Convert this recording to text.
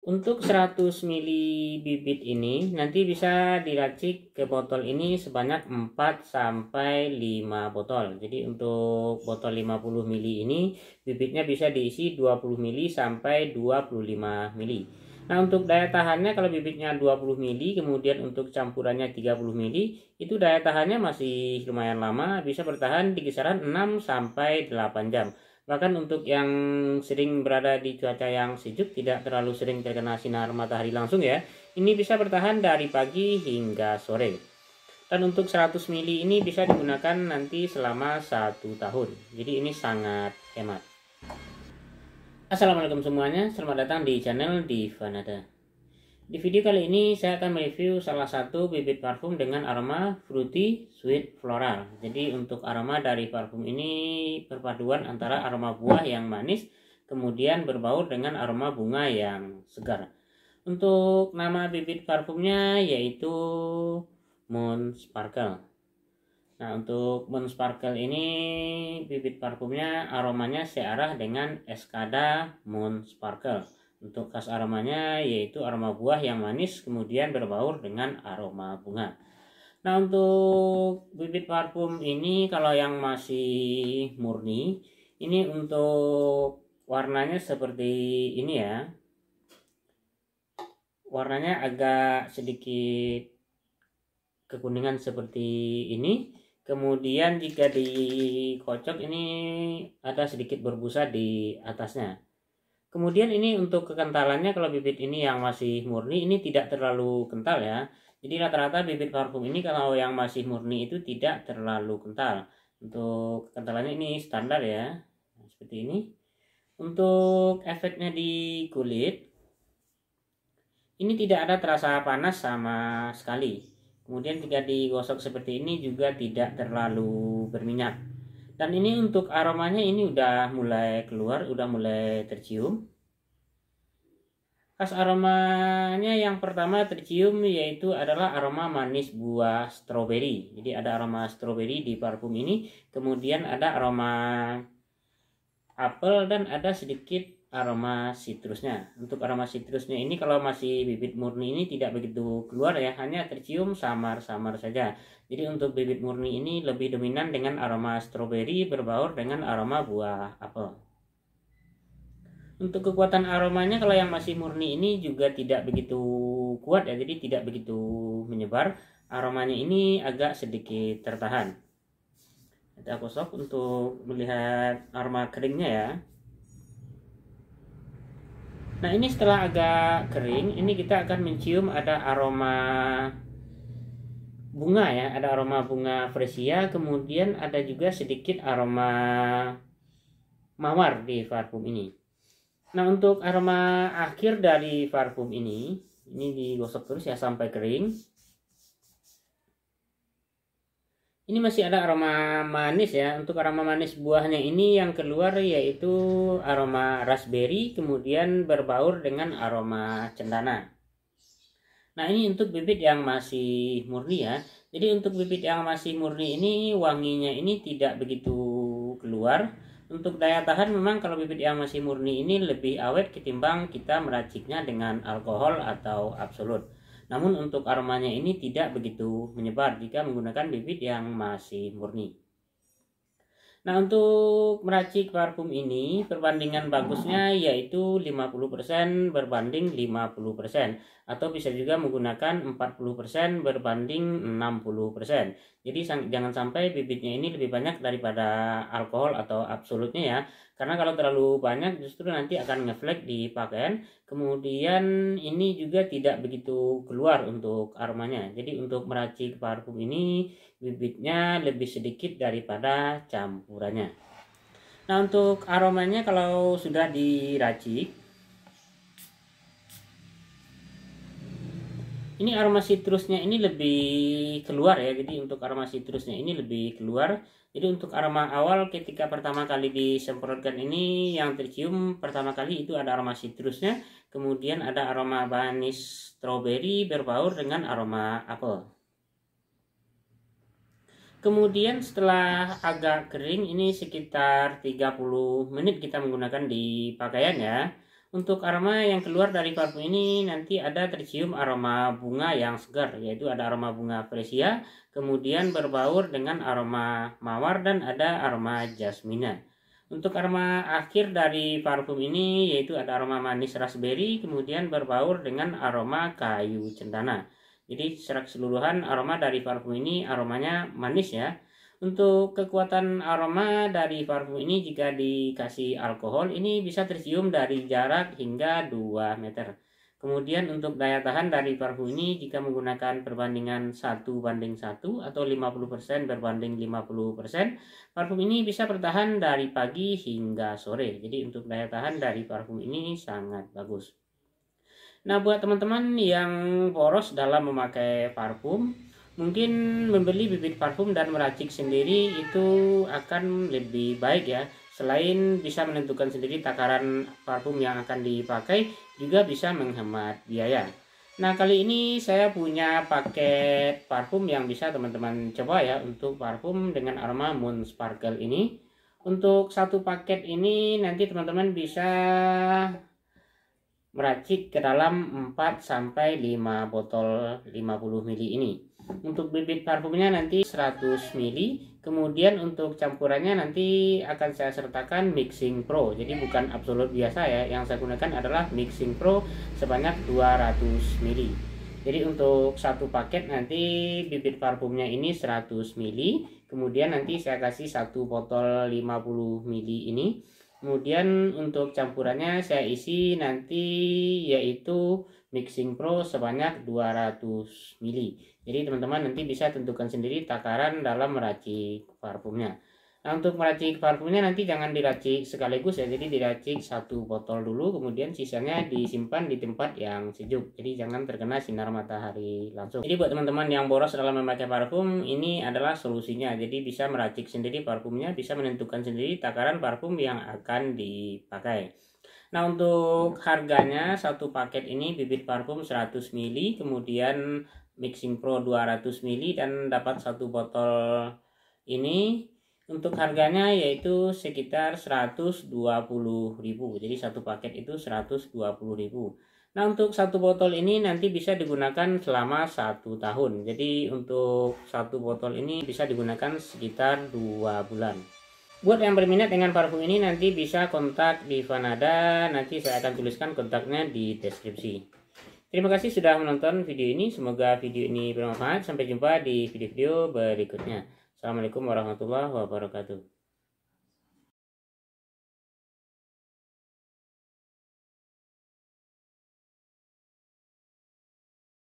Untuk 100 ml bibit ini nanti bisa diracik ke botol ini sebanyak 4 sampai 5 botol. Jadi untuk botol 50 ml ini bibitnya bisa diisi 20 ml sampai 25 ml. Nah, untuk daya tahannya kalau bibitnya 20 ml kemudian untuk campurannya 30 ml itu daya tahannya masih lumayan lama, bisa bertahan di kisaran 6 sampai 8 jam. Bahkan untuk yang sering berada di cuaca yang sejuk tidak terlalu sering terkena sinar matahari langsung ya. Ini bisa bertahan dari pagi hingga sore. Dan untuk 100 mili ini bisa digunakan nanti selama satu tahun. Jadi ini sangat hemat. Assalamualaikum semuanya, selamat datang di channel Divanada. Di video kali ini saya akan mereview salah satu bibit parfum dengan aroma fruity sweet floral. Jadi untuk aroma dari parfum ini perpaduan antara aroma buah yang manis kemudian berbaur dengan aroma bunga yang segar. Untuk nama bibit parfumnya yaitu Moon Sparkle. Nah, untuk Moon Sparkle ini bibit parfumnya aromanya searah dengan Escada Moon Sparkle. Untuk khas aromanya yaitu aroma buah yang manis kemudian berbaur dengan aroma bunga. Nah untuk bibit parfum ini kalau yang masih murni ini untuk warnanya seperti ini ya. Warnanya agak sedikit kekuningan seperti ini. Kemudian jika dikocok ini ada sedikit berbusa di atasnya. Kemudian ini untuk kekentalannya kalau bibit ini yang masih murni ini tidak terlalu kental ya. Jadi rata-rata bibit parfum ini kalau yang masih murni itu tidak terlalu kental. Untuk kekentalannya ini standar ya. seperti ini. Untuk efeknya di kulit ini tidak ada terasa panas sama sekali. Kemudian jika digosok seperti ini juga tidak terlalu berminyak dan ini untuk aromanya ini udah mulai keluar udah mulai tercium khas aromanya yang pertama tercium yaitu adalah aroma manis buah stroberi jadi ada aroma stroberi di parfum ini kemudian ada aroma apel dan ada sedikit aroma citrusnya. Untuk aroma citrusnya ini kalau masih bibit murni ini tidak begitu keluar ya, hanya tercium samar-samar saja. Jadi untuk bibit murni ini lebih dominan dengan aroma stroberi berbaur dengan aroma buah apel. Untuk kekuatan aromanya kalau yang masih murni ini juga tidak begitu kuat ya, jadi tidak begitu menyebar. Aromanya ini agak sedikit tertahan. Kita aku untuk melihat aroma keringnya ya. Nah ini setelah agak kering, ini kita akan mencium ada aroma bunga ya, ada aroma bunga freesia kemudian ada juga sedikit aroma mawar di parfum ini. Nah untuk aroma akhir dari parfum ini, ini digosok terus ya sampai kering. ini masih ada aroma manis ya untuk aroma manis buahnya ini yang keluar yaitu aroma raspberry kemudian berbaur dengan aroma cendana nah ini untuk bibit yang masih murni ya jadi untuk bibit yang masih murni ini wanginya ini tidak begitu keluar untuk daya tahan memang kalau bibit yang masih murni ini lebih awet ketimbang kita meraciknya dengan alkohol atau absolut namun untuk aromanya ini tidak begitu menyebar jika menggunakan bibit yang masih murni. Nah untuk meracik parfum ini perbandingan bagusnya yaitu 50% berbanding 50% atau bisa juga menggunakan 40% berbanding 60%. Jadi jangan sampai bibitnya ini lebih banyak daripada alkohol atau absolutnya ya. Karena kalau terlalu banyak justru nanti akan ngeflek di pakaian. Kemudian ini juga tidak begitu keluar untuk aromanya. Jadi untuk meracik parfum ini bibitnya lebih sedikit daripada campurannya. Nah untuk aromanya kalau sudah diracik ini aroma citrusnya ini lebih keluar ya jadi untuk aroma citrusnya ini lebih keluar jadi untuk aroma awal ketika pertama kali disemprotkan ini yang tercium pertama kali itu ada aroma citrusnya kemudian ada aroma manis strawberry berbaur dengan aroma apel kemudian setelah agak kering ini sekitar 30 menit kita menggunakan di pakaian ya untuk aroma yang keluar dari parfum ini nanti ada tercium aroma bunga yang segar yaitu ada aroma bunga fresia, kemudian berbaur dengan aroma mawar dan ada aroma jasmina. Untuk aroma akhir dari parfum ini yaitu ada aroma manis raspberry kemudian berbaur dengan aroma kayu cendana. Jadi secara keseluruhan aroma dari parfum ini aromanya manis ya untuk kekuatan aroma dari parfum ini jika dikasih alkohol ini bisa tercium dari jarak hingga 2 meter. Kemudian untuk daya tahan dari parfum ini jika menggunakan perbandingan 1 banding 1 atau 50% berbanding 50%, parfum ini bisa bertahan dari pagi hingga sore. Jadi untuk daya tahan dari parfum ini sangat bagus. Nah, buat teman-teman yang boros dalam memakai parfum, mungkin membeli bibit parfum dan meracik sendiri itu akan lebih baik ya Selain bisa menentukan sendiri takaran parfum yang akan dipakai, juga bisa menghemat biaya. Nah, kali ini saya punya paket parfum yang bisa teman-teman coba ya untuk parfum dengan aroma Moon Sparkle ini. Untuk satu paket ini nanti teman-teman bisa meracik ke dalam 4 sampai 5 botol 50 ml ini untuk bibit parfumnya nanti 100 ml kemudian untuk campurannya nanti akan saya sertakan mixing pro jadi bukan absolut biasa ya yang saya gunakan adalah mixing pro sebanyak 200 ml jadi untuk satu paket nanti bibit parfumnya ini 100 ml kemudian nanti saya kasih satu botol 50 ml ini kemudian untuk campurannya saya isi nanti yaitu mixing pro sebanyak 200 mili. Jadi teman-teman nanti bisa tentukan sendiri takaran dalam meracik parfumnya. Nah untuk meracik parfumnya nanti jangan diracik sekaligus ya. Jadi diracik satu botol dulu kemudian sisanya disimpan di tempat yang sejuk. Jadi jangan terkena sinar matahari langsung. Jadi buat teman-teman yang boros dalam memakai parfum ini adalah solusinya. Jadi bisa meracik sendiri parfumnya, bisa menentukan sendiri takaran parfum yang akan dipakai. Nah untuk harganya satu paket ini bibit parfum 100 ml kemudian mixing pro 200 ml dan dapat satu botol ini untuk harganya yaitu sekitar 120.000 jadi satu paket itu 120.000 nah untuk satu botol ini nanti bisa digunakan selama satu tahun jadi untuk satu botol ini bisa digunakan sekitar dua bulan Buat yang berminat dengan parfum ini nanti bisa kontak di Vanada, nanti saya akan tuliskan kontaknya di deskripsi. Terima kasih sudah menonton video ini, semoga video ini bermanfaat. Sampai jumpa di video-video berikutnya. Assalamualaikum warahmatullahi wabarakatuh.